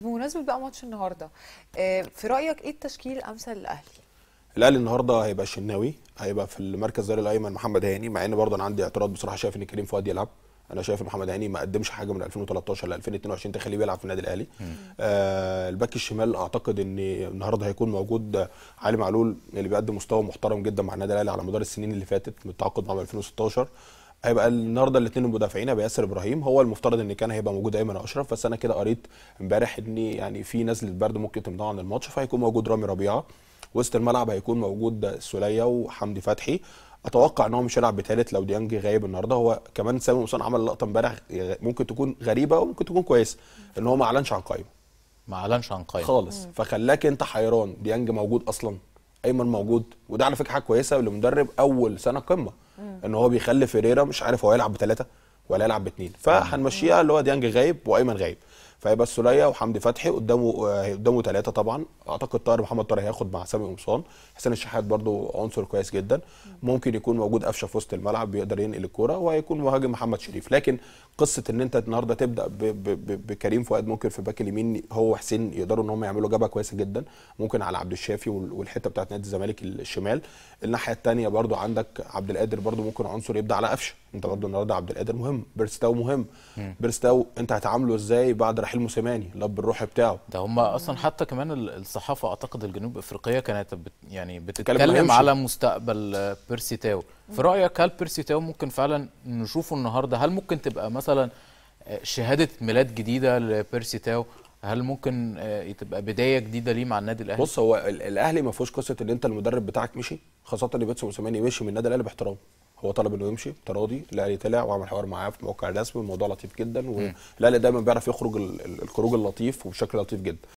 بمناسبة بقى ماتش النهارده آه، في رأيك ايه التشكيل الأمثل للأهلي؟ الأهلي النهارده هيبقى الشناوي هيبقى في المركز الظهير الأيمن محمد هاني مع إن برضه أنا عندي اعتراض بصراحة شايف إن كريم فؤاد يلعب انا شايف محمد هاني ما قدمش حاجه من 2013 ل 2022 تخليه بيلعب في النادي الاهلي آه الباك الشمال اعتقد ان النهارده هيكون موجود آه، علي معلول اللي بيقدم مستوى محترم جدا مع النادي الاهلي على مدار السنين اللي فاتت متعاقد معاه 2016 هيبقى النهارده الاثنين المدافعين هيبقى ياسر ابراهيم هو المفترض ان كان هيبقى موجود ايمن اشرف بس انا كده قريت امبارح ان يعني في نزله برد ممكن تمنعه عن الماتش فهيكون موجود رامي ربيعه وسط الملعب هيكون موجود السوليه وحمدي فتحي اتوقع ان هو مش هيلعب بثالث لو ديانج غايب النهارده هو كمان سامي قمصان عمل لقطه امبارح ممكن تكون غريبه وممكن تكون كويسه ان هو ما اعلنش عن قائمه ما اعلنش عن قائمه خالص فخلاك انت حيران ديانج موجود اصلا ايمن موجود وده على فكره حاجه كويسه للمدرب اول سنه قمه ان هو بيخلي فيريرا مش عارف هو هيلعب بثلاثه ولا هيلعب باثنين فهنمشيها اللي هو ديانج غايب وايمن غايب فهيبقى السوليه وحمدي فتحي قدامه آه، قدامه ثلاثه طبعا اعتقد طاهر محمد طاهر هياخد مع سامي قمصان حسين الشحات برده عنصر كويس جدا ممكن يكون موجود قفشه في وسط الملعب بيقدر ينقل الكوره وهيكون مهاجم محمد شريف لكن قصه ان انت النهارده تبدا ب ب بكريم فؤاد ممكن في باك اليمين هو وحسين يقدروا ان هم يعملوا جبهه كويسه جدا ممكن على عبد الشافي والحته بتاعت نادي الزمالك الشمال الناحيه الثانيه برده عندك عبد القادر برده ممكن عنصر يبدا على قفشه انت غض النهارده عبد القادر مهم بيرستاو مهم بيرستاو انت هتعامله ازاي بعد رحيل موسيماني لب الروح بتاعه ده هم اصلا حتى كمان الصحافه اعتقد الجنوب افريقيه كانت بت يعني بتتكلم على مستقبل بيرسي تاو في رايك هل بيرسي تاو ممكن فعلا نشوفه النهارده هل ممكن تبقى مثلا آه، شهاده ميلاد جديده لبيرسي تاو هل ممكن آه، تبقى بدايه جديده ليه مع النادي الاهلي؟ بص هو الاهلي ما فيهوش قصه ان انت المدرب بتاعك مشي خاصه ان بيتسو موسيماني مشي من النادي الاهلي باحترام هو طلب انه يمشي تراضي الاهلي طلع وعمل حوار معاه في موقع رسمي الموضوع لطيف جدا والاهلي دايما بيعرف يخرج الخروج اللطيف وبشكل لطيف جدا